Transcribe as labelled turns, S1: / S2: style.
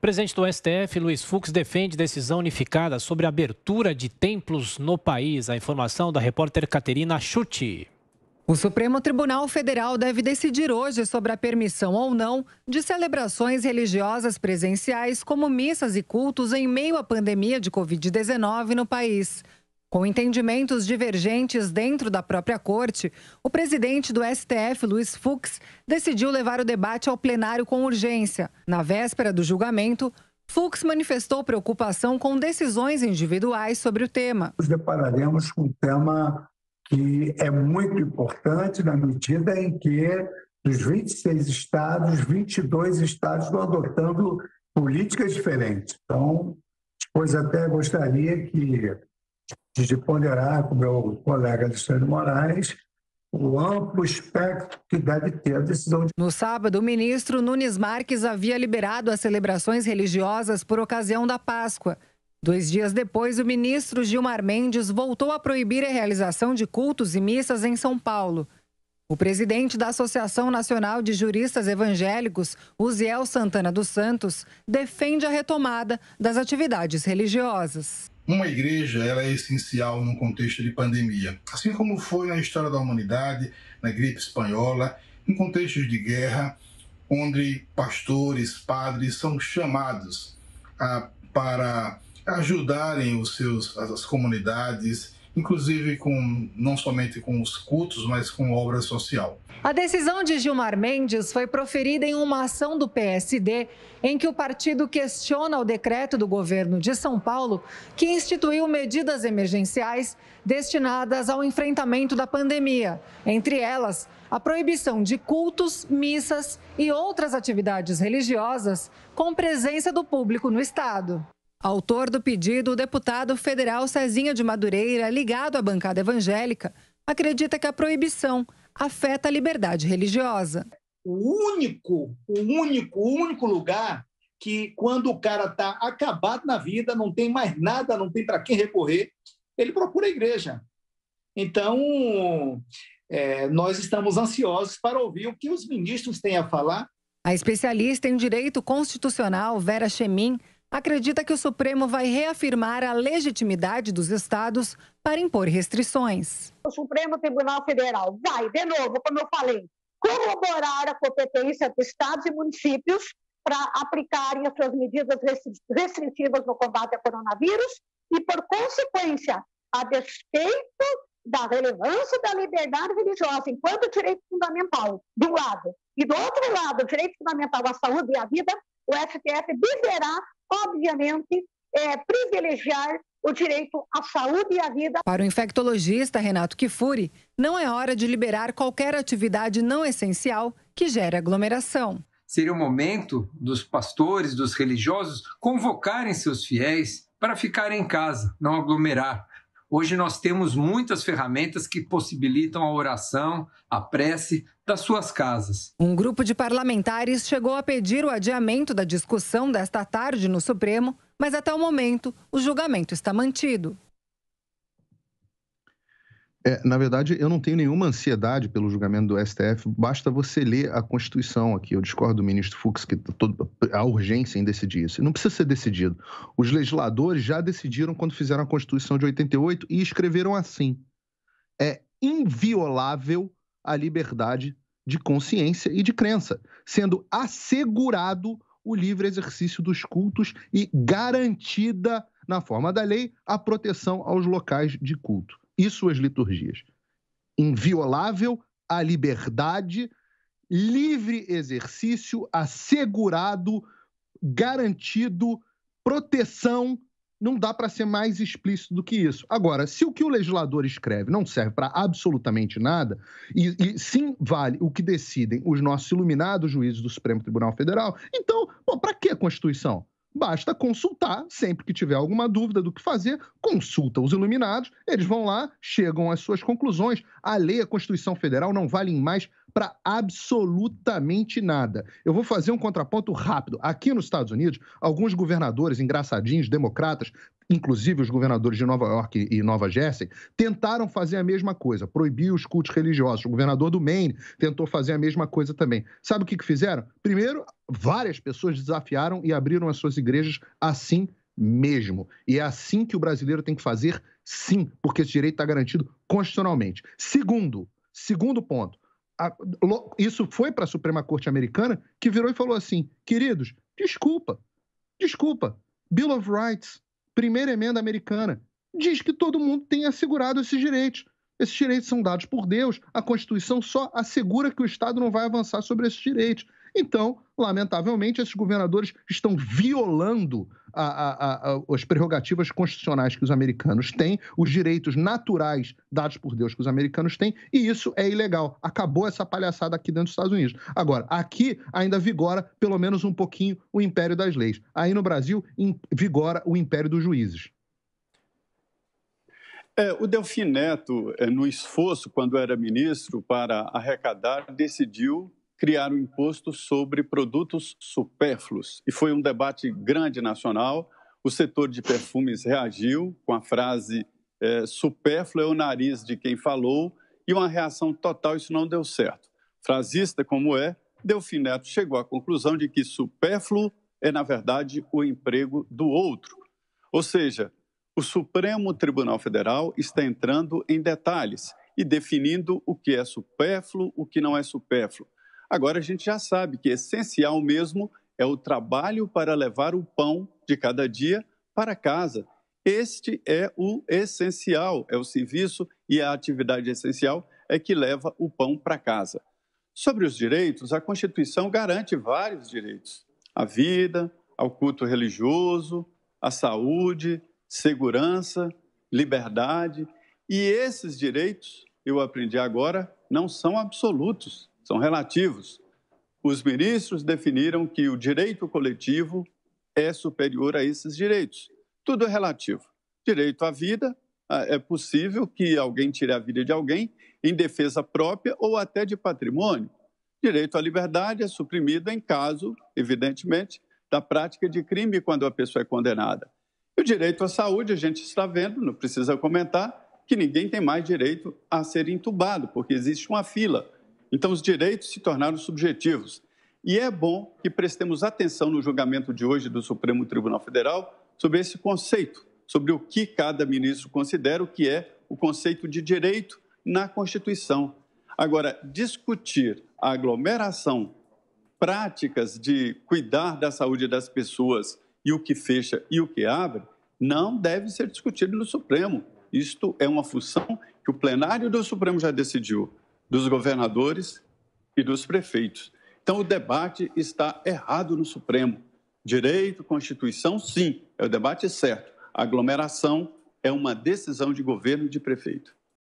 S1: Presidente do STF, Luiz Fux, defende decisão unificada sobre a abertura de templos no país. A informação da repórter Caterina Schutti.
S2: O Supremo Tribunal Federal deve decidir hoje sobre a permissão ou não de celebrações religiosas presenciais, como missas e cultos, em meio à pandemia de Covid-19 no país. Com entendimentos divergentes dentro da própria corte, o presidente do STF, Luiz Fux, decidiu levar o debate ao plenário com urgência. Na véspera do julgamento, Fux manifestou preocupação com decisões individuais sobre o tema.
S1: Nos depararemos com um tema que é muito importante na medida em que dos 26 estados, 22 estados estão adotando políticas diferentes. Então, pois até gostaria que de ponderar com meu colega Alexandre Moraes o amplo
S2: espectro que deve ter a decisão. De... No sábado, o ministro Nunes Marques havia liberado as celebrações religiosas por ocasião da Páscoa. Dois dias depois, o ministro Gilmar Mendes voltou a proibir a realização de cultos e missas em São Paulo. O presidente da Associação Nacional de Juristas Evangélicos, Uziel Santana dos Santos, defende a retomada das atividades religiosas
S3: uma igreja ela é essencial num contexto de pandemia, assim como foi na história da humanidade, na gripe espanhola, em contextos de guerra, onde pastores, padres são chamados a, para ajudarem os seus, as, as comunidades inclusive com não somente com os cultos, mas com obra social.
S2: A decisão de Gilmar Mendes foi proferida em uma ação do PSD em que o partido questiona o decreto do governo de São Paulo que instituiu medidas emergenciais destinadas ao enfrentamento da pandemia, entre elas a proibição de cultos, missas e outras atividades religiosas com presença do público no estado. Autor do pedido, o deputado federal Cezinha de Madureira, ligado à bancada evangélica, acredita que a proibição afeta a liberdade religiosa. O único, o único, o único lugar que quando o cara está acabado na vida, não tem mais nada, não tem para quem recorrer, ele procura a igreja. Então, é, nós estamos ansiosos para ouvir o que os ministros têm a falar. A especialista em direito constitucional, Vera Chemin, acredita que o Supremo vai reafirmar a legitimidade dos estados para impor restrições. O Supremo Tribunal Federal vai, de novo, como eu falei, corroborar a competência dos estados e municípios para aplicarem as suas medidas restritivas no combate ao coronavírus e, por consequência, a despeito da relevância da liberdade religiosa enquanto direito fundamental, de um lado, e do outro lado, o direito fundamental à saúde e à vida, o STF deverá, obviamente, é, privilegiar o direito à saúde e à vida. Para o infectologista Renato Kifuri, não é hora de liberar qualquer atividade não essencial que gere aglomeração. Seria o momento dos pastores,
S3: dos religiosos, convocarem seus fiéis para ficar em casa, não aglomerar, Hoje nós temos muitas ferramentas que possibilitam a oração, a prece das suas casas.
S2: Um grupo de parlamentares chegou a pedir o adiamento da discussão desta tarde no Supremo, mas até o momento o julgamento está mantido.
S3: É, na verdade, eu não tenho nenhuma ansiedade pelo julgamento do STF, basta você ler a Constituição aqui. Eu discordo do ministro Fux que todo, a urgência em decidir isso. Não precisa ser decidido. Os legisladores já decidiram quando fizeram a Constituição de 88 e escreveram assim: é inviolável a liberdade de consciência e de crença, sendo assegurado o livre exercício dos cultos e garantida, na forma da lei, a proteção aos locais de culto e suas liturgias. Inviolável a liberdade, livre exercício, assegurado, garantido, proteção. Não dá para ser mais explícito do que isso. Agora, se o que o legislador escreve não serve para absolutamente nada, e, e, sim vale o que decidem os nossos iluminados juízes do Supremo Tribunal Federal, então, para que a Constituição? Basta consultar, sempre que tiver alguma dúvida do que fazer, consulta os iluminados, eles vão lá, chegam às suas conclusões. A lei, a Constituição Federal não valem mais para absolutamente nada. Eu vou fazer um contraponto rápido. Aqui nos Estados Unidos, alguns governadores engraçadinhos, democratas, inclusive os governadores de Nova York e Nova Jersey, tentaram fazer a mesma coisa, proibir os cultos religiosos. O governador do Maine tentou fazer a mesma coisa também. Sabe o que, que fizeram? Primeiro, várias pessoas desafiaram e abriram as suas igrejas assim mesmo. E é assim que o brasileiro tem que fazer, sim, porque esse direito está garantido constitucionalmente. Segundo, segundo ponto, a, isso foi para a Suprema Corte Americana, que virou e falou assim: queridos, desculpa, desculpa, Bill of Rights, primeira emenda americana, diz que todo mundo tem assegurado esses direitos. Esses direitos são dados por Deus, a Constituição só assegura que o Estado não vai avançar sobre esses direitos. Então, lamentavelmente, esses governadores estão violando a, a, a, as prerrogativas constitucionais que os americanos têm, os direitos naturais dados por Deus que os americanos têm, e isso é ilegal. Acabou essa palhaçada aqui dentro dos Estados Unidos. Agora, aqui ainda vigora pelo menos um pouquinho o império das leis. Aí no Brasil vigora o império dos juízes.
S1: É, o Delfim Neto, é, no esforço, quando era ministro, para arrecadar, decidiu criar um imposto sobre produtos supérfluos. E foi um debate grande nacional. O setor de perfumes reagiu com a frase é, supérfluo é o nariz de quem falou e uma reação total, isso não deu certo. Frasista como é, Delfim Neto chegou à conclusão de que supérfluo é, na verdade, o emprego do outro. Ou seja, o Supremo Tribunal Federal está entrando em detalhes e definindo o que é supérfluo, o que não é supérfluo. Agora a gente já sabe que essencial mesmo é o trabalho para levar o pão de cada dia para casa. Este é o essencial, é o serviço e a atividade essencial é que leva o pão para casa. Sobre os direitos, a Constituição garante vários direitos: a vida, ao culto religioso, à saúde, segurança, liberdade. E esses direitos, eu aprendi agora, não são absolutos são relativos. Os ministros definiram que o direito coletivo é superior a esses direitos. Tudo é relativo. Direito à vida, ah, é possível que alguém tire a vida de alguém em defesa própria ou até de patrimônio. Direito à liberdade é suprimido em caso, evidentemente, da prática de crime quando a pessoa é condenada. E o direito à saúde, a gente está vendo, não precisa comentar, que ninguém tem mais direito a ser entubado, porque existe uma fila então, os direitos se tornaram subjetivos. E é bom que prestemos atenção no julgamento de hoje do Supremo Tribunal Federal sobre esse conceito, sobre o que cada ministro considera o que é o conceito de direito na Constituição. Agora, discutir a aglomeração, práticas de cuidar da saúde das pessoas e o que fecha e o que abre, não deve ser discutido no Supremo. Isto é uma função que o plenário do Supremo já decidiu dos governadores e dos prefeitos. Então, o debate está errado no Supremo. Direito, Constituição, sim, é o debate certo. Aglomeração é uma decisão de governo e de prefeito.